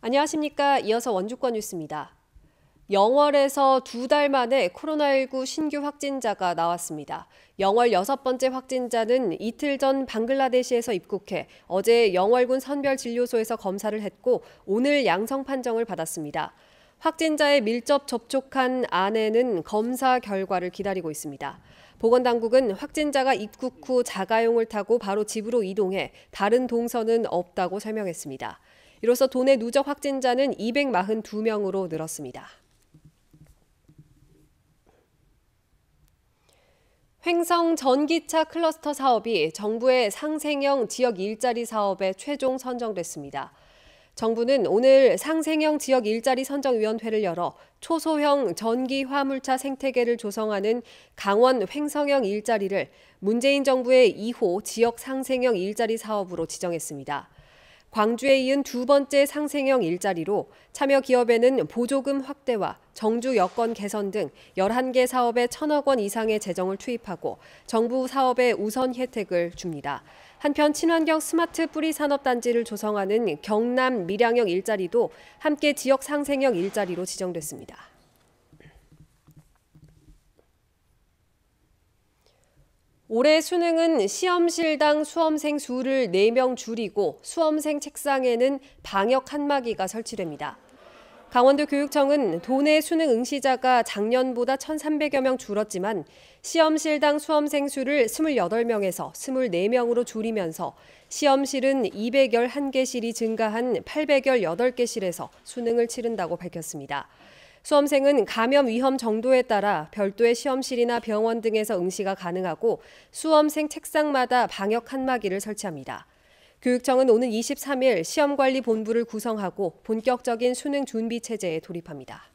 안녕하십니까. 이어서 원주권 뉴스입니다. 영월에서 두 달 만에 코로나19 신규 확진자가 나왔습니다. 영월 여섯 번째 확진자는 이틀 전 방글라데시에서 입국해 어제 영월군 선별진료소에서 검사를 했고 오늘 양성 판정을 받았습니다. 확진자의 밀접 접촉한 아내는 검사 결과를 기다리고 있습니다. 보건당국은 확진자가 입국 후 자가용을 타고 바로 집으로 이동해 다른 동선은 없다고 설명했습니다. 이로써 도내 누적 확진자는 242명으로 늘었습니다. 횡성 전기차 클러스터 사업이 정부의 상생형 지역 일자리 사업에 최종 선정됐습니다. 정부는 오늘 상생형 지역 일자리 선정위원회를 열어 초소형 전기 화물차 생태계를 조성하는 강원 횡성형 일자리를 문재인 정부의 2호 지역 상생형 일자리 사업으로 지정했습니다. 광주에 이은 두 번째 상생형 일자리로 참여 기업에는 보조금 확대와 정주 여건 개선 등 11개 사업에 천억 원 이상의 재정을 투입하고 정부 사업에 우선 혜택을 줍니다. 한편 친환경 스마트 뿌리 산업단지를 조성하는 경남 밀양형 일자리도 함께 지역 상생형 일자리로 지정됐습니다. 올해 수능은 시험실당 수험생 수를 4명 줄이고 수험생 책상에는 방역 칸막이가 설치됩니다. 강원도 교육청은 도내 수능 응시자가 작년보다 1,300여 명 줄었지만 시험실당 수험생 수를 28명에서 24명으로 줄이면서 시험실은 211개실이 증가한 808개실에서 수능을 치른다고 밝혔습니다. 수험생은 감염 위험 정도에 따라 별도의 시험실이나 병원 등에서 응시가 가능하고 수험생 책상마다 방역 칸막이를 설치합니다. 교육청은 오는 23일 시험관리본부를 구성하고 본격적인 수능 준비 체제에 돌입합니다.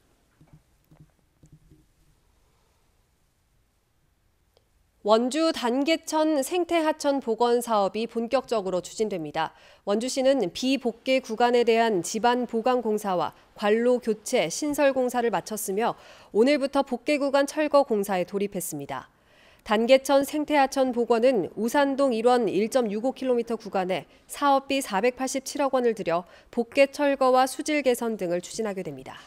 원주 단계천 생태하천 복원 사업이 본격적으로 추진됩니다. 원주시는 비복개 구간에 대한 지반 보강 공사와 관로 교체, 신설 공사를 마쳤으며 오늘부터 복개 구간 철거 공사에 돌입했습니다. 단계천 생태하천 복원은 우산동 일원 1.65km 구간에 사업비 487억 원을 들여 복개 철거와 수질 개선 등을 추진하게 됩니다.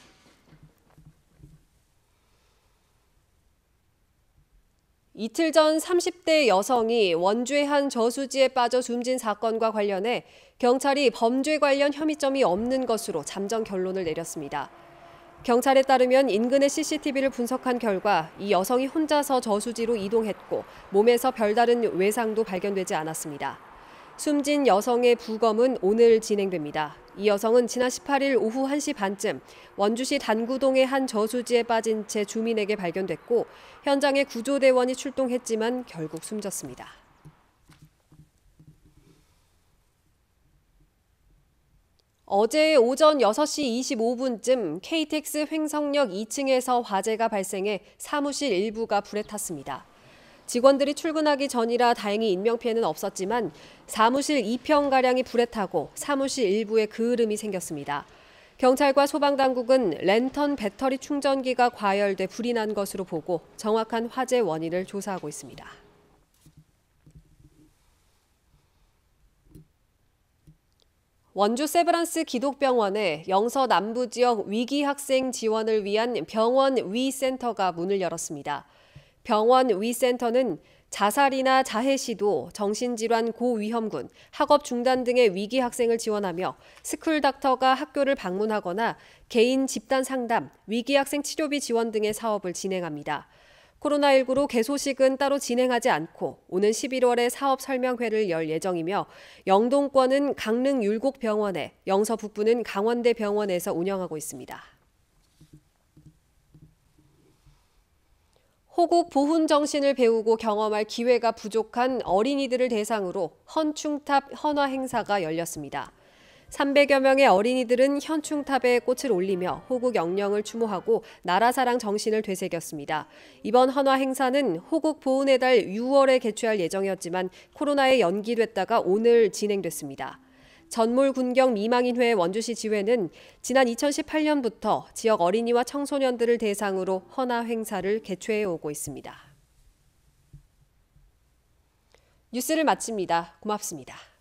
이틀 전 30대 여성이 원주의 한 저수지에 빠져 숨진 사건과 관련해 경찰이 범죄 관련 혐의점이 없는 것으로 잠정 결론을 내렸습니다. 경찰에 따르면 인근의 CCTV를 분석한 결과 이 여성이 혼자서 저수지로 이동했고 몸에서 별다른 외상도 발견되지 않았습니다. 숨진 여성의 부검은 오늘 진행됩니다. 이 여성은 지난 18일 오후 1시 반쯤 원주시 단구동의 한 저수지에 빠진 채 주민에게 발견됐고 현장에 구조대원이 출동했지만 결국 숨졌습니다. 어제 오전 6시 25분쯤 KTX 횡성역 2층에서 화재가 발생해 사무실 일부가 불에 탔습니다. 직원들이 출근하기 전이라 다행히 인명피해는 없었지만 사무실 2평가량이 불에 타고 사무실 일부에 그을음이 생겼습니다. 경찰과 소방당국은 랜턴 배터리 충전기가 과열돼 불이 난 것으로 보고 정확한 화재 원인을 조사하고 있습니다. 원주 세브란스 기독병원에 영서 남부 지역 위기 학생 지원을 위한 병원 위센터가 문을 열었습니다. 병원 위센터는 자살이나 자해 시도, 정신질환 고위험군, 학업 중단 등의 위기 학생을 지원하며 스쿨 닥터가 학교를 방문하거나 개인 집단 상담, 위기 학생 치료비 지원 등의 사업을 진행합니다. 코로나19로 개소식은 따로 진행하지 않고 오는 11월에 사업 설명회를 열 예정이며 영동권은 강릉 율곡병원에, 영서북부는 강원대병원에서 운영하고 있습니다. 호국 보훈 정신을 배우고 경험할 기회가 부족한 어린이들을 대상으로 헌충탑 헌화 행사가 열렸습니다. 300여 명의 어린이들은 현충탑에 꽃을 올리며 호국 영령을 추모하고 나라사랑 정신을 되새겼습니다. 이번 헌화 행사는 호국 보훈의 달 6월에 개최할 예정이었지만 코로나에 연기됐다가 오늘 진행됐습니다. 전몰군경 미망인회 원주시 지회는 지난 2018년부터 지역 어린이와 청소년들을 대상으로 헌화 행사를 개최해 오고 있습니다. 뉴스를 마칩니다. 고맙습니다.